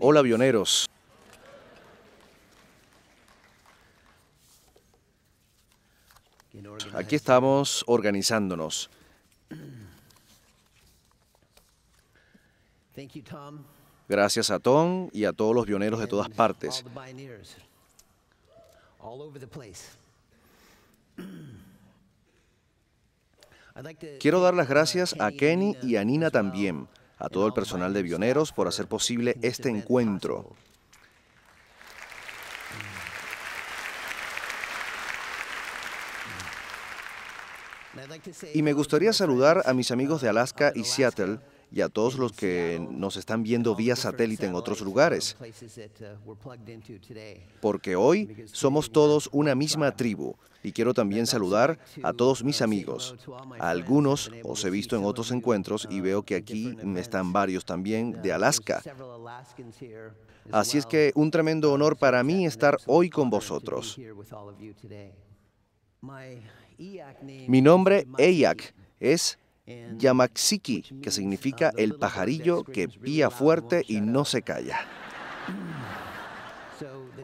Hola, avioneros. Aquí estamos organizándonos. Gracias a Tom y a todos los pioneros de todas partes. Quiero dar las uh, gracias a Kenny uh, y a Nina también a todo el personal de Bioneros por hacer posible este encuentro. Y me gustaría saludar a mis amigos de Alaska y Seattle y a todos los que nos están viendo vía satélite en otros lugares. Porque hoy somos todos una misma tribu y quiero también saludar a todos mis amigos. algunos os he visto en otros encuentros y veo que aquí están varios también de Alaska. Así es que un tremendo honor para mí estar hoy con vosotros. Mi nombre, EIAC, es Yamaxiki, que significa el pajarillo que pía fuerte y no se calla.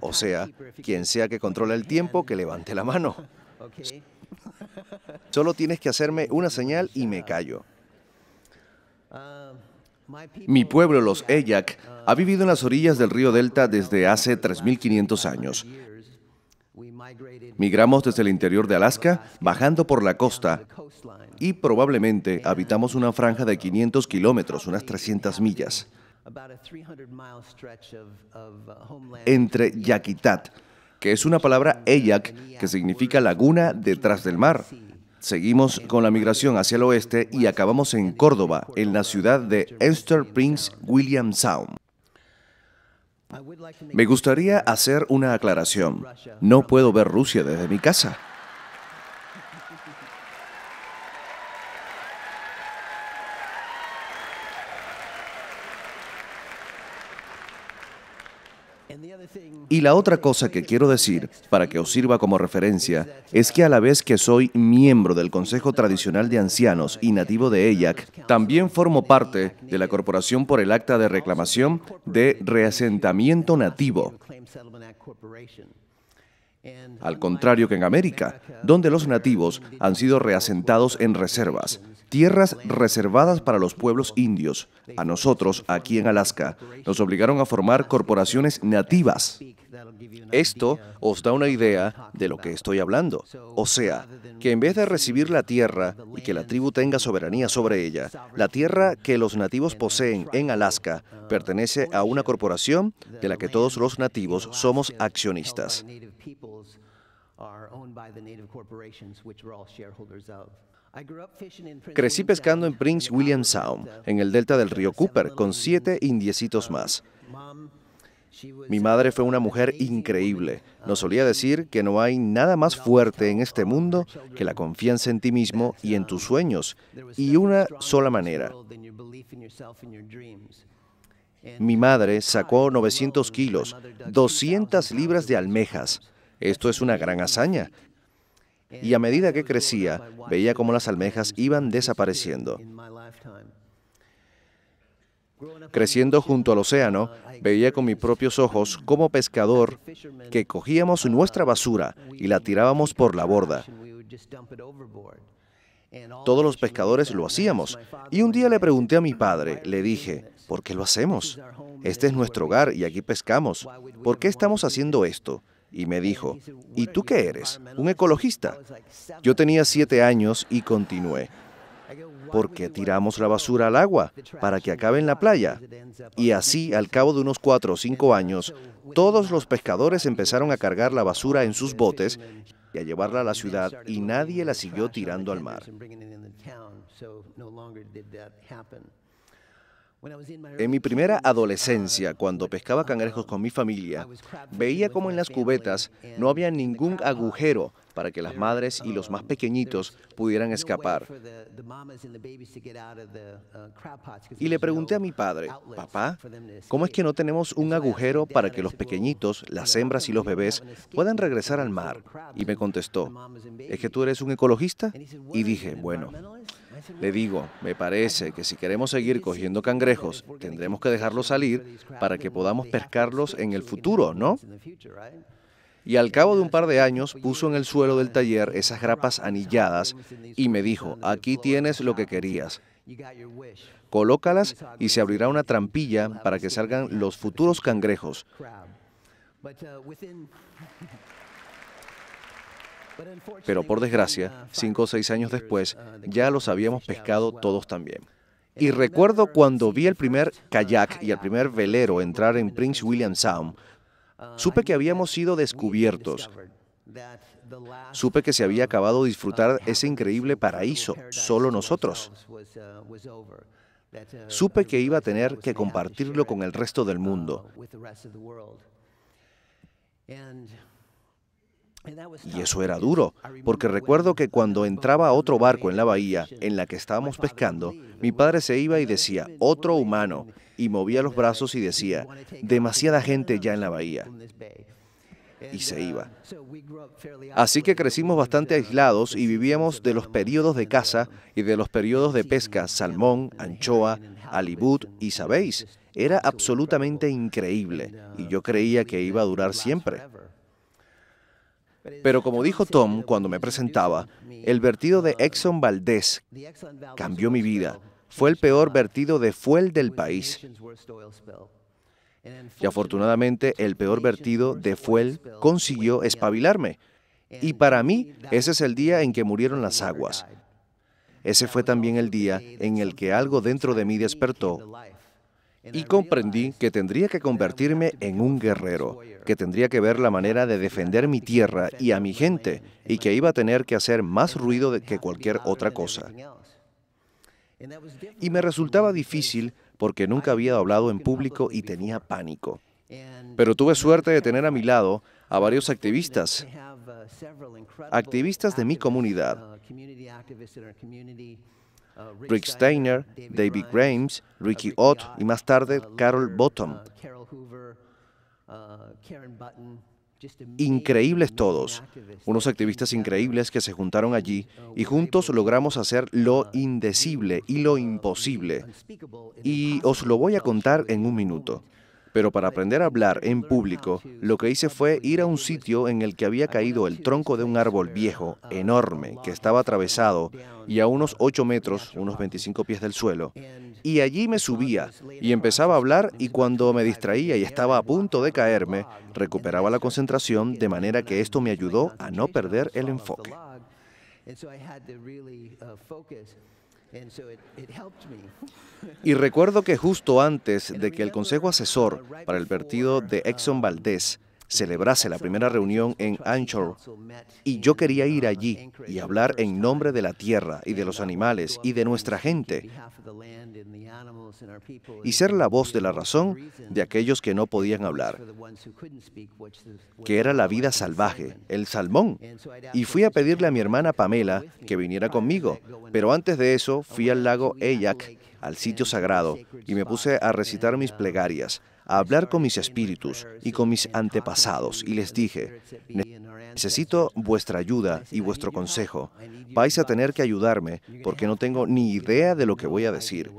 O sea, quien sea que controla el tiempo, que levante la mano. Solo tienes que hacerme una señal y me callo. Um, Mi pueblo, los Eyak, uh, ha vivido en las orillas del río Delta desde hace 3.500 años. Migramos desde el interior de Alaska, bajando por la costa, y probablemente habitamos una franja de 500 kilómetros, unas 300 millas, entre Yakitat, que es una palabra eyak que significa laguna detrás del mar. Seguimos con la migración hacia el oeste y acabamos en Córdoba, en la ciudad de Enster Prince William Sound. Me gustaría hacer una aclaración. No puedo ver Rusia desde mi casa. Y la otra cosa que quiero decir, para que os sirva como referencia, es que a la vez que soy miembro del Consejo Tradicional de Ancianos y nativo de EYAC, también formo parte de la Corporación por el Acta de Reclamación de Reasentamiento Nativo al contrario que en América, donde los nativos han sido reasentados en reservas, tierras reservadas para los pueblos indios. A nosotros, aquí en Alaska, nos obligaron a formar corporaciones nativas. Esto os da una idea de lo que estoy hablando. O sea, que en vez de recibir la tierra y que la tribu tenga soberanía sobre ella, la tierra que los nativos poseen en Alaska uh, pertenece a una corporación de la que todos los nativos somos accionistas. Crecí pescando en Prince William uh, Sound, en el delta del río Cooper, con siete indiecitos uh, más. Mi uh, madre fue una mujer increíble. Nos solía decir que no hay nada más fuerte en este mundo que la confianza en ti mismo y en tus sueños, y una sola manera. Mi madre sacó 900 kilos, 200 libras de almejas, esto es una gran hazaña. Y a medida que crecía, veía cómo las almejas iban desapareciendo. Creciendo junto al océano, veía con mis propios ojos como pescador que cogíamos nuestra basura y la tirábamos por la borda. Todos los pescadores lo hacíamos. Y un día le pregunté a mi padre, le dije, ¿por qué lo hacemos? Este es nuestro hogar y aquí pescamos. ¿Por qué estamos haciendo esto? y me dijo, ¿y tú qué eres? ¿Un ecologista? Yo tenía siete años y continué. ¿Por qué tiramos la basura al agua? Para que acabe en la playa. Y así, al cabo de unos cuatro o cinco años, todos los pescadores empezaron a cargar la basura en sus botes y a llevarla a la ciudad y nadie la siguió tirando al mar. En mi primera adolescencia, uh, cuando pescaba cangrejos con mi familia, veía como en las cubetas no había ningún agujero para que las madres y los más um, pequeñitos pudieran escapar. Uh, y le pregunté a mi padre, papá, ¿cómo es que no tenemos un agujero para que los pequeñitos, las hembras y los bebés puedan regresar al mar? Y me contestó, ¿es que tú eres un ecologista? Y dije, bueno, le digo, me parece que si queremos seguir cogiendo cangrejos, tendremos que dejarlos salir para que podamos pescarlos en el futuro, ¿no? Y al cabo de un par de años puso en el suelo del taller esas grapas anilladas y me dijo, aquí tienes lo que querías. Colócalas y se abrirá una trampilla para que salgan los futuros cangrejos. Pero por desgracia, cinco o seis años después, ya los habíamos pescado todos también. Y recuerdo cuando vi el primer kayak y el primer velero entrar en Prince William Sound, supe que habíamos sido descubiertos. Supe que se había acabado disfrutar ese increíble paraíso, solo nosotros. Supe que iba a tener que compartirlo con el resto del mundo. Y eso era duro, porque recuerdo que cuando entraba otro barco en la bahía en la que estábamos pescando, mi padre se iba y decía, otro humano, y movía los brazos y decía, demasiada gente ya en la bahía. Y se uh, iba. Así que crecimos bastante aislados y vivíamos de los periodos de caza y de los periodos de pesca, salmón, anchoa, alibut, y sabéis, era absolutamente increíble, uh, y yo creía que iba a durar siempre. Pero como dijo Tom cuando me presentaba, el vertido de Exxon Valdez cambió mi vida. Fue el peor vertido de fuel del país. Y afortunadamente el peor vertido de fuel consiguió espabilarme. Y para mí, ese es el día en que murieron las aguas. Ese fue también el día en el que algo dentro de mí despertó y comprendí que tendría que convertirme en un guerrero, que tendría que ver la manera de defender mi tierra y a mi gente, y que iba a tener que hacer más ruido que cualquier otra cosa. Y me resultaba difícil porque nunca había hablado en público y tenía pánico. Pero tuve suerte de tener a mi lado a varios activistas, activistas de mi comunidad, Rick Steiner, David Grimes, Ricky Ott y más tarde Carol Bottom. Increíbles todos, unos activistas increíbles que se juntaron allí y juntos logramos hacer lo indecible y lo imposible. Y os lo voy a contar en un minuto. Pero para aprender a hablar en público, lo que hice fue ir a un sitio en el que había caído el tronco de un árbol viejo, enorme, que estaba atravesado y a unos 8 metros, unos 25 pies del suelo. Y allí me subía y empezaba a hablar y cuando me distraía y estaba a punto de caerme, recuperaba la concentración de manera que esto me ayudó a no perder el enfoque. Uh, Y recuerdo que justo antes de que el Consejo Asesor para el partido de Exxon Valdez celebrase la primera reunión en Anchor y yo quería ir allí y hablar en nombre de la tierra y de los animales y de nuestra gente y ser la voz de la razón de aquellos que no podían hablar, que era la vida salvaje, el salmón. Y fui a pedirle a mi hermana Pamela que viniera conmigo, pero antes de eso fui al lago Eyak, al sitio sagrado, y me puse a recitar mis plegarias a hablar con mis espíritus y con mis antepasados y les dije, necesito vuestra ayuda y vuestro consejo. Vais a tener que ayudarme porque no tengo ni idea de lo que voy a decir.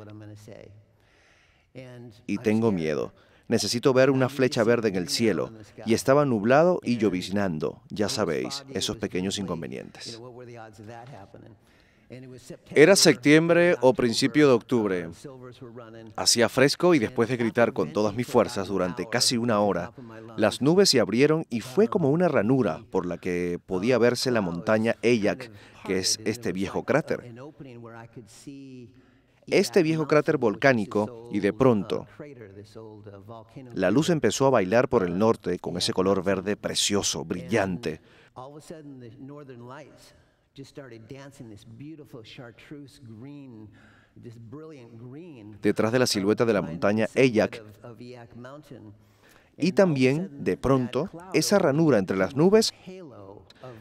Y tengo miedo. Necesito ver una flecha verde en el cielo. Y estaba nublado y lloviznando. Ya sabéis, esos pequeños inconvenientes. Era septiembre o principio de octubre. Hacía fresco y después de gritar con todas mis fuerzas durante casi una hora, las nubes se abrieron y fue como una ranura por la que podía verse la montaña Eyak, que es este viejo cráter. Este viejo cráter volcánico y de pronto la luz empezó a bailar por el norte con ese color verde precioso, brillante detrás de la silueta de la montaña Eyak. Y también, de pronto, esa ranura entre las nubes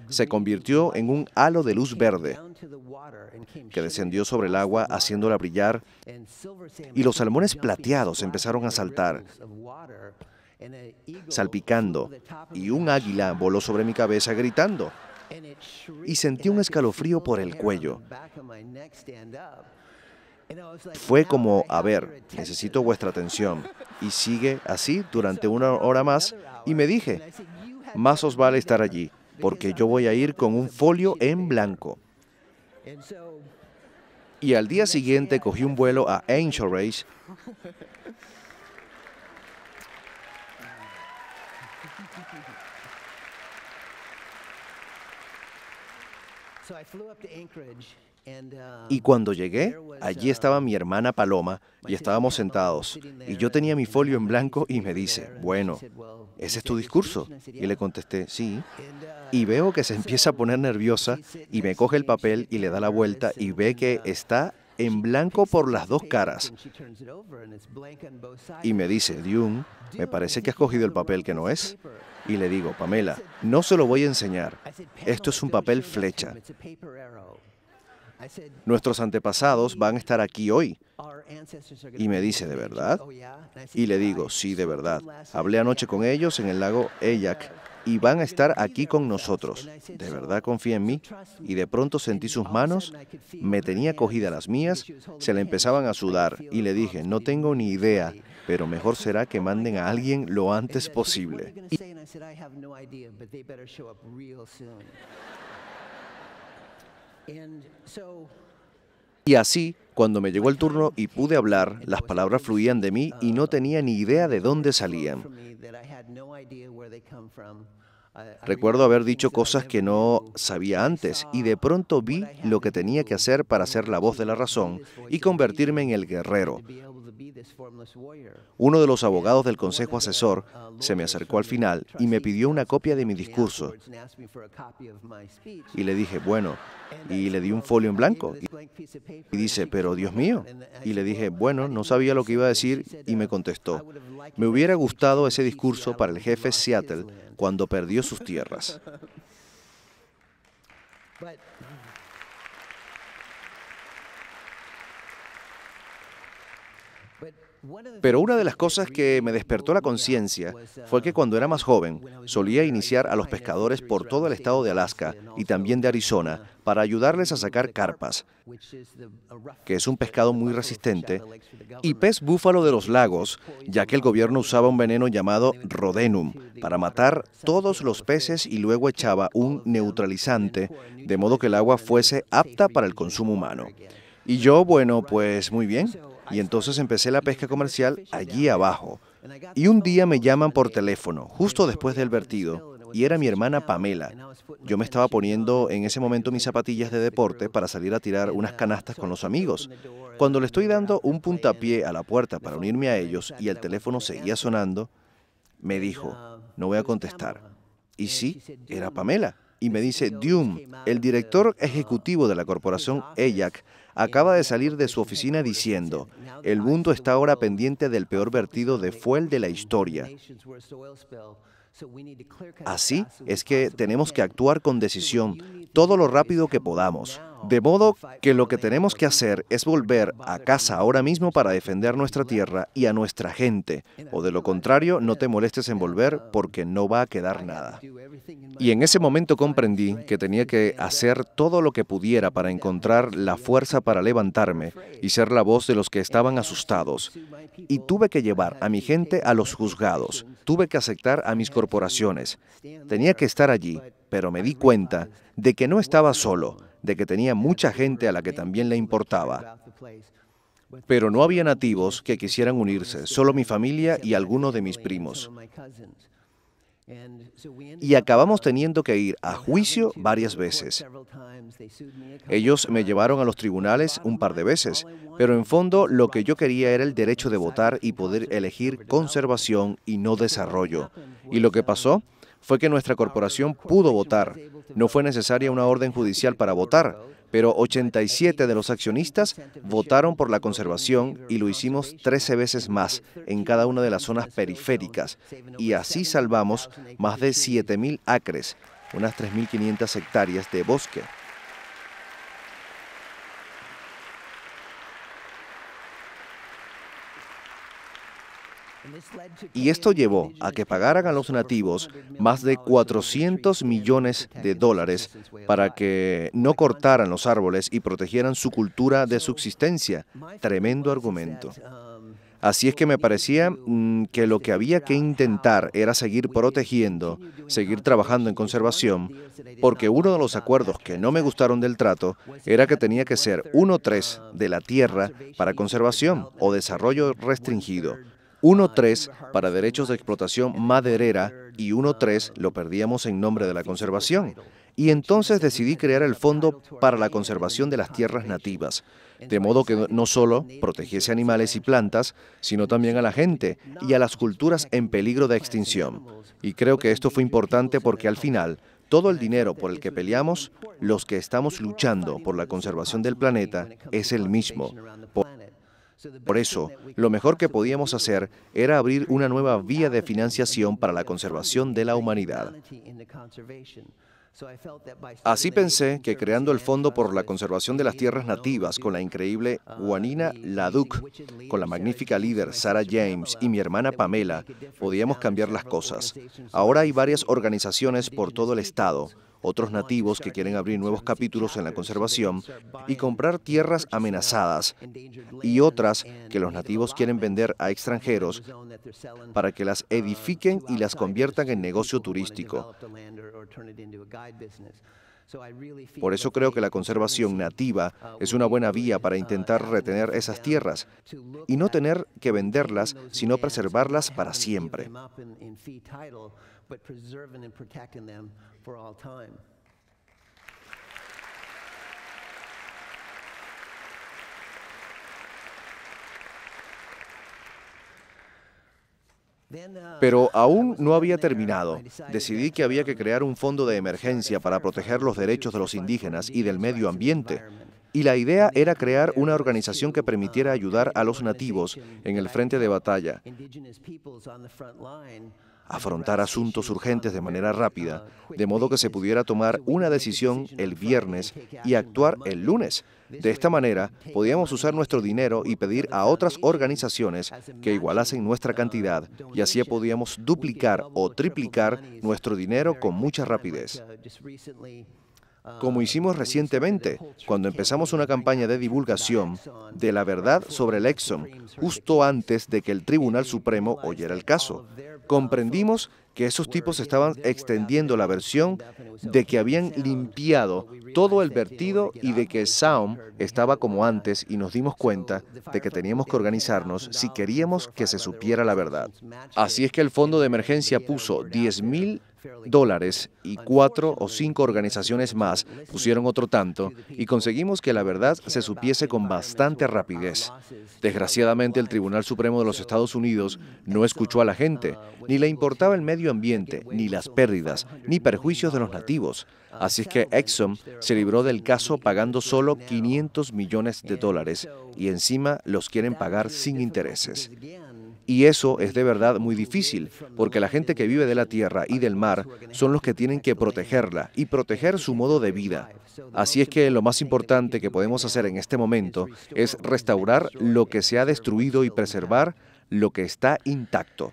se convirtió en un halo de luz verde que descendió sobre el agua haciéndola brillar y los salmones plateados empezaron a saltar, salpicando, y un águila voló sobre mi cabeza gritando y sentí un escalofrío por el cuello. Fue como, a ver, necesito vuestra atención. Y sigue así durante una hora más y me dije, más os vale estar allí, porque yo voy a ir con un folio en blanco. Y al día siguiente cogí un vuelo a Angel Race Um, y cuando llegué, allí estaba mi hermana Paloma y estábamos sentados. Y yo tenía mi folio en blanco y me dice, bueno, ¿ese es tu discurso? Y le contesté, sí. Uh, y veo que se empieza a poner nerviosa y me coge el papel y le da la vuelta y ve que uh, está en blanco por las dos caras. Y me dice, Dune, me parece que has cogido el papel que no es. Y le digo, Pamela, no se lo voy a enseñar. Esto es un papel flecha. Nuestros antepasados van a estar aquí hoy. Y me dice, ¿de verdad? Y le digo, sí, de verdad. Hablé anoche con ellos en el lago Eyak y van a estar aquí con nosotros. De verdad confía en mí. Y de pronto sentí sus manos, me tenía cogida las mías, se le empezaban a sudar y le dije, no tengo ni idea, pero mejor será que manden a alguien lo antes posible. Y así, cuando me llegó el turno y pude hablar, las palabras fluían de mí y no tenía ni idea de dónde salían. Recuerdo haber dicho cosas que no sabía antes y de pronto vi lo que tenía que hacer para ser la voz de la razón y convertirme en el guerrero, uno de los abogados del Consejo Asesor uh, se me acercó al final y me pidió una copia de mi discurso. Y le dije, bueno, y le di un folio en blanco. Y dice, pero Dios mío. Y le dije, bueno, no sabía lo que iba a decir y me contestó, me hubiera gustado ese discurso para el jefe Seattle cuando perdió sus tierras. Pero una de las cosas que me despertó la conciencia fue que cuando era más joven solía iniciar a los pescadores por todo el estado de Alaska y también de Arizona para ayudarles a sacar carpas, que es un pescado muy resistente, y pez búfalo de los lagos, ya que el gobierno usaba un veneno llamado rodenum para matar todos los peces y luego echaba un neutralizante, de modo que el agua fuese apta para el consumo humano. Y yo, bueno, pues muy bien. Y entonces empecé la pesca comercial allí abajo. Y un día me llaman por teléfono, justo después del vertido, y era mi hermana Pamela. Yo me estaba poniendo en ese momento mis zapatillas de deporte para salir a tirar unas canastas con los amigos. Cuando le estoy dando un puntapié a la puerta para unirme a ellos y el teléfono seguía sonando, me dijo, no voy a contestar. Y sí, era Pamela. Y me dice, Dium, el director ejecutivo de la corporación EYAC acaba de salir de su oficina diciendo, el mundo está ahora pendiente del peor vertido de fuel de la historia. Así es que tenemos que actuar con decisión, todo lo rápido que podamos. De modo que lo que tenemos que hacer es volver a casa ahora mismo para defender nuestra tierra y a nuestra gente, o de lo contrario no te molestes en volver um, porque no va a quedar nada. Y en ese momento comprendí que tenía que hacer todo lo que pudiera para um, encontrar la fuerza para levantarme y ser la voz de los que estaban um, asustados, y tuve que llevar a mi gente a los juzgados, tuve que aceptar a mis corporaciones. Tenía que estar allí, pero me di cuenta de que no estaba solo, de que tenía mucha gente a la que también le importaba. Pero no había nativos que quisieran unirse, solo mi familia y algunos de mis primos y acabamos teniendo que ir a juicio varias veces. Ellos me llevaron a los tribunales un par de veces, pero en fondo lo que yo quería era el derecho de votar y poder elegir conservación y no desarrollo. Y lo que um, pasó fue que nuestra corporación pudo votar. No fue necesaria una orden judicial para votar pero 87 de los accionistas votaron por la conservación y lo hicimos 13 veces más en cada una de las zonas periféricas. Y así salvamos más de 7.000 acres, unas 3.500 hectáreas de bosque. y esto llevó a que pagaran a los nativos más de 400 millones de dólares para que no cortaran los árboles y protegieran su cultura de subsistencia. Tremendo argumento. Así es que me parecía mm, que lo que había que intentar era seguir protegiendo, seguir trabajando en conservación, porque uno de los acuerdos que no me gustaron del trato era que tenía que ser 1-3 de la tierra para conservación o desarrollo restringido. 1.3 para derechos de explotación maderera y 1.3 lo perdíamos en nombre de la conservación. Y entonces decidí crear el Fondo para la Conservación de las Tierras Nativas, de modo que no solo protegiese animales y plantas, sino también a la gente y a las culturas en peligro de extinción. Y creo que esto fue importante porque al final todo el dinero por el que peleamos, los que estamos luchando por la conservación del planeta, es el mismo. Por eso, lo mejor que podíamos hacer era abrir una nueva vía de financiación para la conservación de la humanidad. Así pensé que creando el Fondo por la Conservación de las Tierras Nativas con la increíble Juanina Laduc, con la magnífica líder Sarah James y mi hermana Pamela, podíamos cambiar las cosas. Ahora hay varias organizaciones por todo el estado otros nativos que quieren abrir nuevos capítulos en la conservación y comprar tierras amenazadas, y otras que los nativos quieren vender a extranjeros para que las edifiquen y las conviertan en negocio turístico. Por eso creo que la conservación nativa uh, es una buena vía para uh, intentar retener esas tierras y no tener que venderlas, sino preservarlas para siempre. Pero aún no había terminado. Decidí que había que crear un fondo de emergencia para proteger los derechos de los indígenas y del medio ambiente. Y la idea era crear una organización que permitiera ayudar a los nativos en el frente de batalla afrontar asuntos urgentes de manera rápida, de modo que se pudiera tomar una decisión el viernes y actuar el lunes. De esta manera, podíamos usar nuestro dinero y pedir a otras organizaciones que igualasen nuestra cantidad y así podíamos duplicar o triplicar nuestro dinero con mucha rapidez como hicimos recientemente cuando empezamos una campaña de divulgación de la verdad sobre el Exxon, justo antes de que el Tribunal Supremo oyera el caso. Comprendimos que esos tipos estaban extendiendo la versión de que habían limpiado todo el vertido y de que Saum estaba como antes y nos dimos cuenta de que teníamos que organizarnos si queríamos que se supiera la verdad. Así es que el Fondo de Emergencia puso 10,000... mil dólares y cuatro o cinco organizaciones más pusieron otro tanto y conseguimos que la verdad se supiese con bastante rapidez. Desgraciadamente el Tribunal Supremo de los Estados Unidos no escuchó a la gente, ni le importaba el medio ambiente, ni las pérdidas, ni perjuicios de los nativos. Así es que Exxon se libró del caso pagando solo 500 millones de dólares y encima los quieren pagar sin intereses. Y eso es de verdad muy difícil, porque la gente que vive de la tierra y del mar son los que tienen que protegerla y proteger su modo de vida. Así es que lo más importante que podemos hacer en este momento es restaurar lo que se ha destruido y preservar lo que está intacto.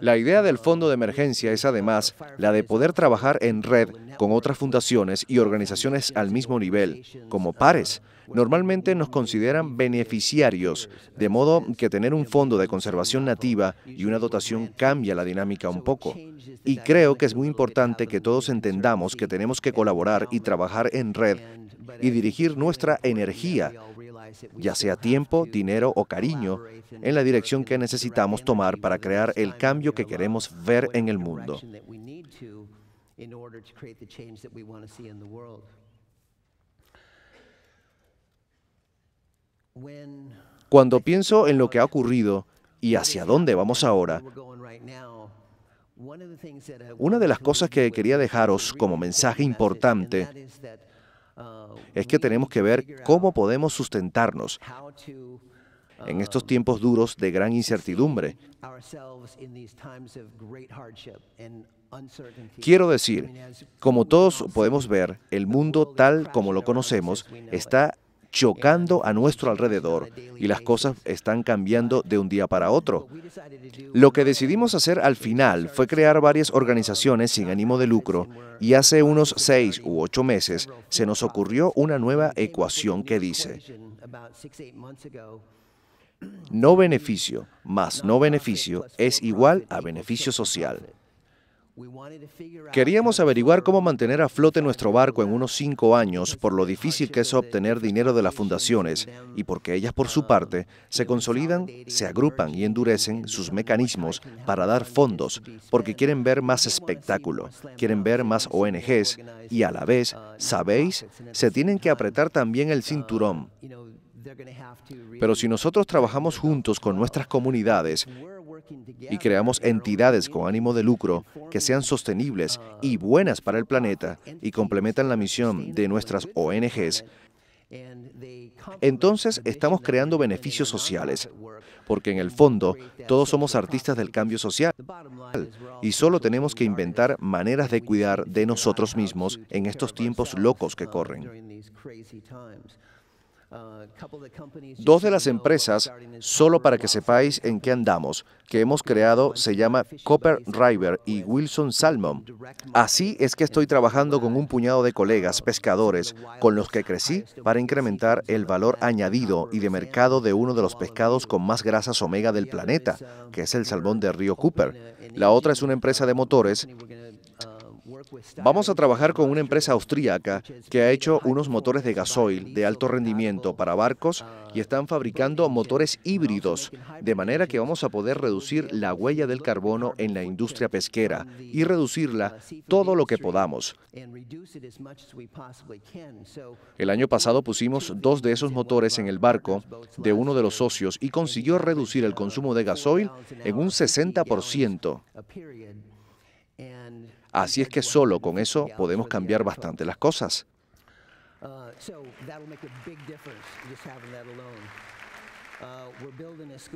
La idea del fondo de emergencia es además la de poder trabajar en red con otras fundaciones y organizaciones al mismo nivel, como pares. Normalmente nos consideran beneficiarios, de modo que tener un fondo de conservación nativa y una dotación cambia la dinámica un poco. Y creo que es muy importante que todos entendamos que tenemos que colaborar y trabajar en red y dirigir nuestra energía ya sea tiempo, dinero o cariño, en la dirección que necesitamos tomar para crear el cambio que queremos ver en el mundo. Cuando pienso en lo que ha ocurrido y hacia dónde vamos ahora, una de las cosas que quería dejaros como mensaje importante es que tenemos que ver cómo podemos sustentarnos en estos tiempos duros de gran incertidumbre. Quiero decir, como todos podemos ver, el mundo tal como lo conocemos está chocando a nuestro alrededor y las cosas están cambiando de un día para otro. Lo que decidimos hacer al final fue crear varias organizaciones sin ánimo de lucro y hace unos seis u ocho meses se nos ocurrió una nueva ecuación que dice no beneficio más no beneficio es igual a beneficio social. Queríamos averiguar cómo mantener a flote nuestro barco en unos cinco años por lo difícil que es obtener dinero de las fundaciones y porque ellas por su parte se consolidan, se agrupan y endurecen sus mecanismos para dar fondos porque quieren ver más espectáculo, quieren ver más ONGs y a la vez, uh, ¿sabéis? Se tienen que apretar también el cinturón. Pero si nosotros trabajamos juntos con nuestras comunidades, y creamos entidades con ánimo de lucro que sean sostenibles y buenas para el planeta y complementan la misión de nuestras ONGs, entonces estamos creando beneficios sociales, porque en el fondo todos somos artistas del cambio social y solo tenemos que inventar maneras de cuidar de nosotros mismos en estos tiempos locos que corren. Uh, Dos de las empresas, solo para que sepáis en qué andamos, que hemos creado se llama Copper River y Wilson Salmon. Así es que estoy trabajando con un puñado de colegas uh, pescadores con los que crecí para incrementar el valor añadido y de mercado de uno de los pescados con más grasas omega del planeta, um, que es el salmón de río Cooper. La otra es una empresa uh, de motores Vamos a trabajar con una empresa austríaca que ha hecho unos motores de gasoil de alto rendimiento para barcos y están fabricando motores híbridos, de manera que vamos a poder reducir la huella del carbono en la industria pesquera y reducirla todo lo que podamos. El año pasado pusimos dos de esos motores en el barco de uno de los socios y consiguió reducir el consumo de gasoil en un 60%. Así es que solo con eso podemos cambiar bastante las cosas.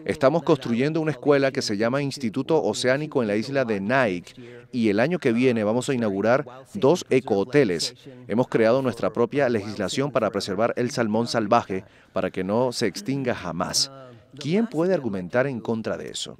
Estamos construyendo una escuela que se llama Instituto Oceánico en la isla de Nike y el año que viene vamos a inaugurar dos ecohoteles. Hemos creado nuestra propia legislación para preservar el salmón salvaje para que no se extinga jamás. ¿Quién puede argumentar en contra de eso?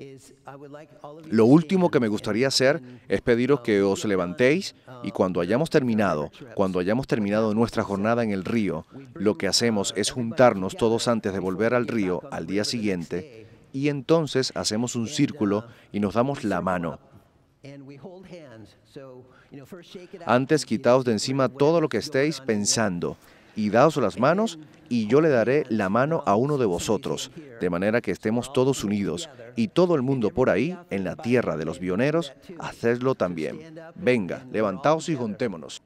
Lo último que me gustaría hacer es pediros que os levantéis y cuando hayamos terminado, cuando hayamos terminado nuestra jornada en el río, lo que hacemos es juntarnos todos antes de volver al río al día siguiente y entonces hacemos un círculo y nos damos la mano. Antes quitaos de encima todo lo que estéis pensando y daos las manos y yo le daré la mano a uno de vosotros, de manera que estemos todos unidos, y todo el mundo por ahí, en la tierra de los pioneros, hacedlo también. Venga, levantaos y juntémonos.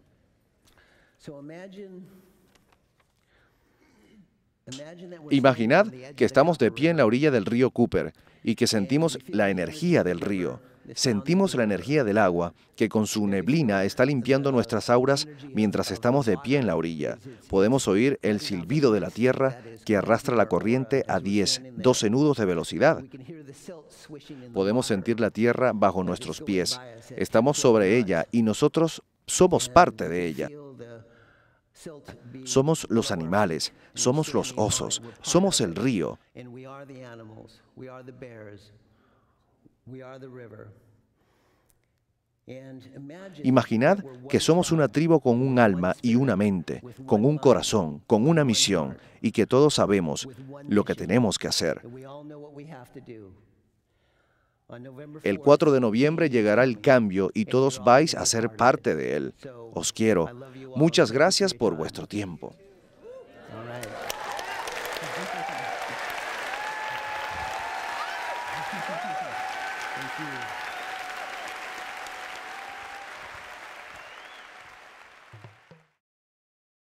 Imaginad que estamos de pie en la orilla del río Cooper y que sentimos la energía del río Sentimos la energía del agua, que con su neblina está limpiando nuestras auras mientras estamos de pie en la orilla. Podemos oír el silbido de la tierra que arrastra la corriente a 10, 12 nudos de velocidad. Podemos sentir la tierra bajo nuestros pies. Estamos sobre ella y nosotros somos parte de ella. Somos los animales, somos los osos, somos el río. Imaginad que somos una tribu con un alma y una mente, con un corazón, con una misión, y que todos sabemos lo que tenemos que hacer. El 4 de noviembre llegará el cambio y todos vais a ser parte de él. Os quiero. Muchas gracias por vuestro tiempo.